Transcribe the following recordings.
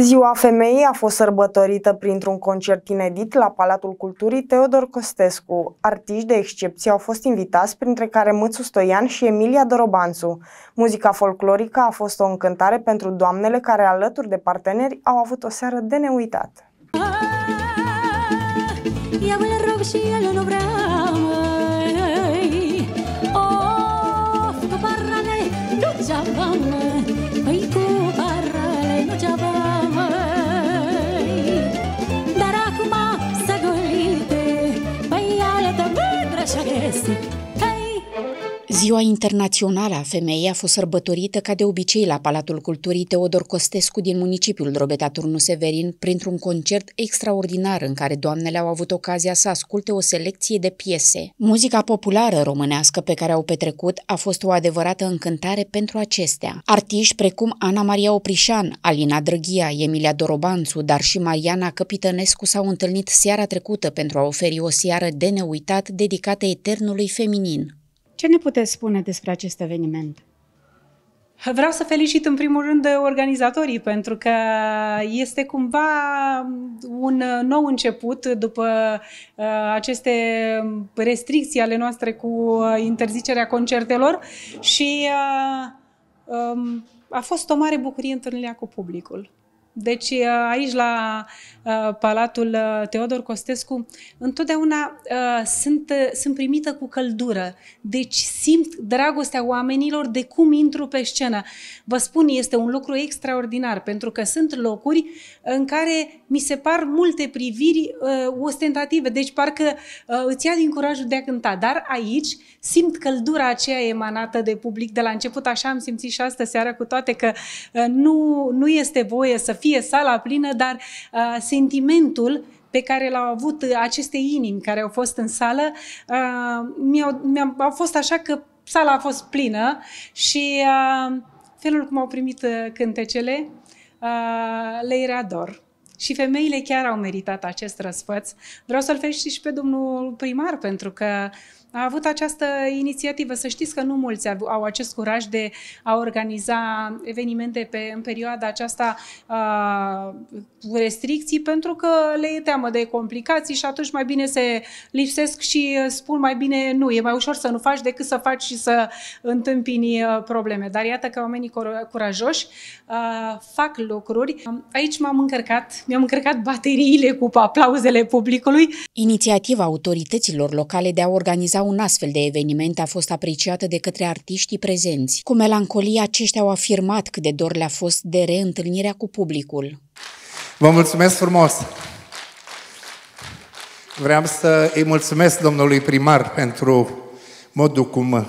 Ziua femeii a fost sărbătorită printr-un concert inedit la Palatul Culturii Teodor Costescu. Artiști de excepție au fost invitați, printre care Mățu Stoian și Emilia Dorobanțu. Muzica folclorică a fost o încântare pentru doamnele care, alături de parteneri, au avut o seară de neuitat. Ah, ia Thank you. Ziua Internațională a Femeii a fost sărbătorită ca de obicei la Palatul Culturii Teodor Costescu din municipiul Drobeta Turnu Severin printr-un concert extraordinar în care doamnele au avut ocazia să asculte o selecție de piese. Muzica populară românească pe care au petrecut a fost o adevărată încântare pentru acestea. Artiști precum Ana Maria Oprișan, Alina Drăghia, Emilia Dorobanțu, dar și Mariana Căpitănescu s-au întâlnit seara trecută pentru a oferi o seară de neuitat dedicată eternului feminin. Ce ne puteți spune despre acest eveniment? Vreau să felicit în primul rând organizatorii pentru că este cumva un nou început după uh, aceste restricții ale noastre cu uh, interzicerea concertelor și uh, um, a fost o mare bucurie întâlnirea cu publicul. Deci aici la Uh, Palatul uh, Teodor Costescu, întotdeauna uh, sunt, sunt primită cu căldură. Deci simt dragostea oamenilor de cum intru pe scenă. Vă spun, este un lucru extraordinar, pentru că sunt locuri în care mi se par multe priviri ostentative, deci parcă îți ia din curajul de a cânta. Dar aici simt căldura aceea emanată de public de la început, așa am simțit și astă seară, cu toate că nu, nu este voie să fie sala plină, dar uh, se sentimentul pe care l-au avut uh, aceste inimi care au fost în sală, uh, mi-au, mi fost așa că sala a fost plină și uh, felul cum au primit uh, cântecele uh, le era dor. Și femeile chiar au meritat acest răsfăț. Vreau să-l felicit și pe domnul primar pentru că uh, a avut această inițiativă. Să știți că nu mulți au acest curaj de a organiza evenimente pe, în perioada aceasta a, cu restricții, pentru că le e teamă de complicații și atunci mai bine se lipsesc și spun mai bine nu, e mai ușor să nu faci decât să faci și să întâmpini probleme. Dar iată că oamenii curajoși a, fac lucruri. Aici m-am încărcat, mi-am încărcat bateriile cu aplauzele publicului. Inițiativa autorităților locale de a organiza organiza un astfel de eveniment a fost apreciată de către artiștii prezenți. Cu melancolie, aceștia au afirmat cât de dor le-a fost de reîntâlnirea cu publicul. Vă mulțumesc frumos! Vreau să îi mulțumesc domnului primar pentru modul cum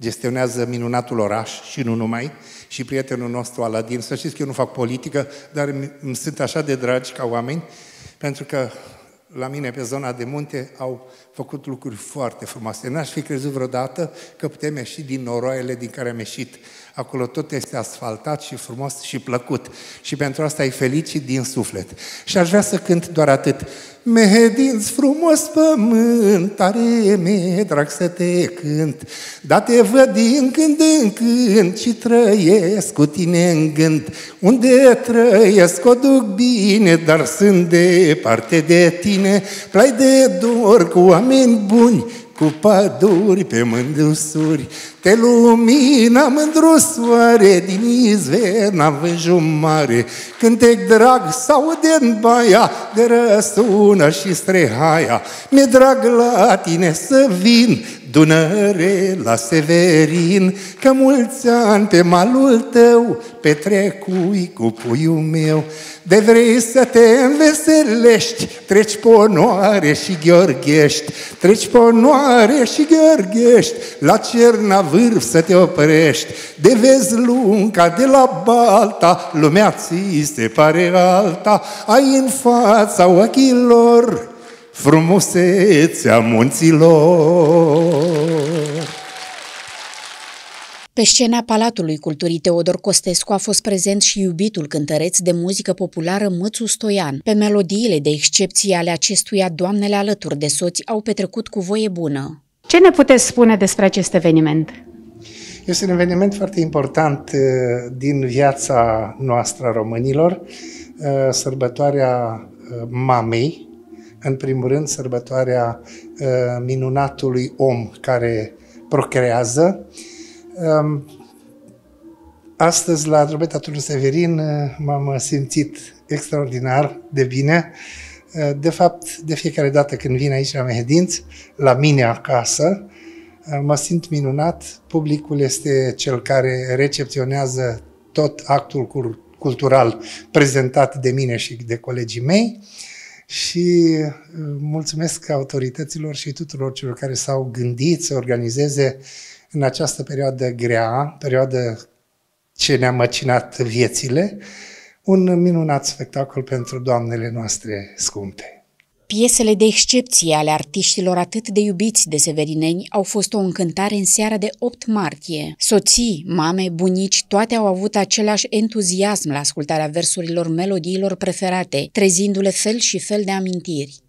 gestionează minunatul oraș și nu numai, și prietenul nostru Aladin. Să știți că eu nu fac politică, dar îmi sunt așa de dragi ca oameni, pentru că la mine pe zona de munte au făcut lucruri foarte frumoase. N-aș fi crezut vreodată că putem ieși din noroaiele din care am ieșit. Acolo tot este asfaltat și frumos și plăcut. Și pentru asta ai felicit din suflet. Și aș vrea să cânt doar atât. Mehedinți frumos pământ, tare me, drag să te cânt, dar te văd din când în când și trăiesc cu tine în gând. Unde trăiesc o duc bine, dar sunt departe de tine bine, plai de dor cu oameni buni, cu paduri pe mândrusuri, te lumina mândru soare, din izverna vânjul mare, te drag sau de baia, de răsună și strehaia, mi-e drag la tine să vin, Dunăre la Severin, că mulți ani pe malul tău petrecui cu puiul meu. De vrei să te înveselești, treci ponoare și gheorghești, treci ponoare și gheorghești, la cerna vârf să te oprești. De vezi lunca de la balta, lumea ți se pare alta, ai în fața ochilor frumusețea munților. Pe scena Palatului Culturii Teodor Costescu a fost prezent și iubitul cântăreț de muzică populară Mățu Stoian. Pe melodiile de excepție ale acestuia, doamnele alături de soți au petrecut cu voie bună. Ce ne puteți spune despre acest eveniment? Este un eveniment foarte important eh, din viața noastră a românilor, eh, sărbătoarea eh, mamei, în primul rând, sărbătoarea ă, minunatului om care procrează. Astăzi, la Drobeta Turnu Severin, ă, m-am simțit extraordinar de bine. Ă, de fapt, de fiecare dată când vin aici la Mehedinți, la mine acasă, mă simt minunat. Publicul este cel care recepționează tot actul cultural prezentat de mine și de colegii mei. Uh, și uh, mulțumesc autorităților și tuturor celor care s-au gândit să organizeze în această perioadă grea, perioadă ce ne-a măcinat viețile, un minunat spectacol pentru doamnele noastre scumpe. Piesele de excepție ale artiștilor atât de iubiți de severineni au fost o încântare în seara de 8 martie. Soții, mame, bunici, toate au avut același entuziasm la ascultarea versurilor melodiilor preferate, trezindu-le fel și fel de amintiri.